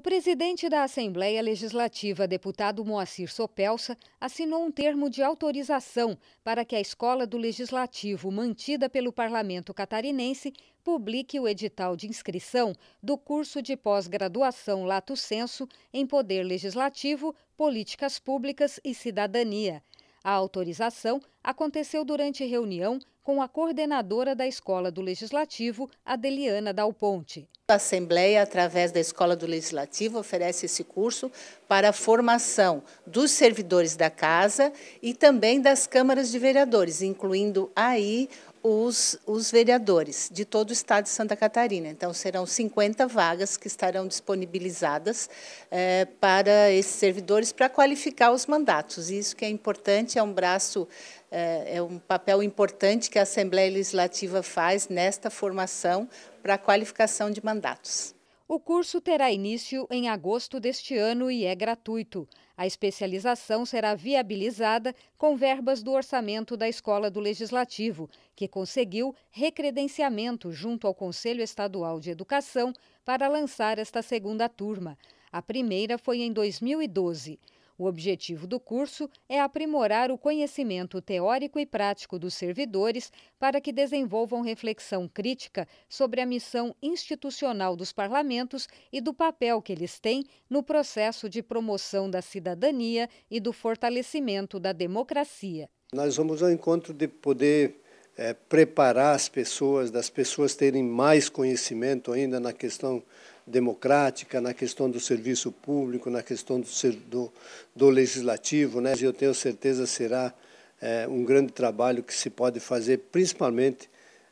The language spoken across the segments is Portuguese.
O presidente da Assembleia Legislativa, deputado Moacir Sopelsa, assinou um termo de autorização para que a Escola do Legislativo, mantida pelo Parlamento Catarinense, publique o edital de inscrição do curso de pós-graduação Lato Senso em Poder Legislativo, Políticas Públicas e Cidadania. A autorização aconteceu durante reunião com a coordenadora da Escola do Legislativo, Adeliana Dal Ponte. A Assembleia, através da Escola do Legislativo, oferece esse curso para a formação dos servidores da Casa e também das câmaras de vereadores, incluindo aí os, os, vereadores de todo o estado de Santa Catarina. Então, serão 50 vagas que estarão disponibilizadas é, para esses servidores para qualificar os mandatos. Isso que é importante, é um braço, é, é um papel importante que a Assembleia Legislativa faz nesta formação para a qualificação de mandatos. O curso terá início em agosto deste ano e é gratuito. A especialização será viabilizada com verbas do orçamento da Escola do Legislativo, que conseguiu recredenciamento junto ao Conselho Estadual de Educação para lançar esta segunda turma. A primeira foi em 2012. O objetivo do curso é aprimorar o conhecimento teórico e prático dos servidores para que desenvolvam reflexão crítica sobre a missão institucional dos parlamentos e do papel que eles têm no processo de promoção da cidadania e do fortalecimento da democracia. Nós vamos ao encontro de poder é, preparar as pessoas, das pessoas terem mais conhecimento ainda na questão democrática, na questão do serviço público, na questão do, do, do legislativo. Né? Eu tenho certeza será é, um grande trabalho que se pode fazer, principalmente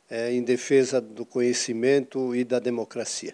é, em defesa do conhecimento e da democracia.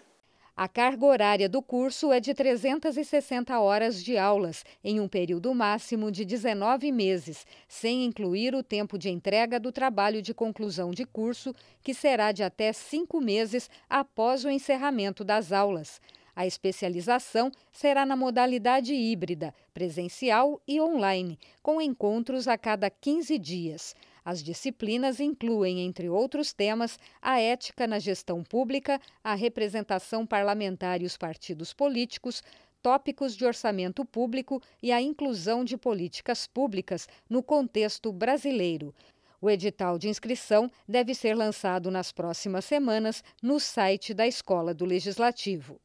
A carga horária do curso é de 360 horas de aulas, em um período máximo de 19 meses, sem incluir o tempo de entrega do trabalho de conclusão de curso, que será de até cinco meses após o encerramento das aulas. A especialização será na modalidade híbrida, presencial e online, com encontros a cada 15 dias. As disciplinas incluem, entre outros temas, a ética na gestão pública, a representação parlamentar e os partidos políticos, tópicos de orçamento público e a inclusão de políticas públicas no contexto brasileiro. O edital de inscrição deve ser lançado nas próximas semanas no site da Escola do Legislativo.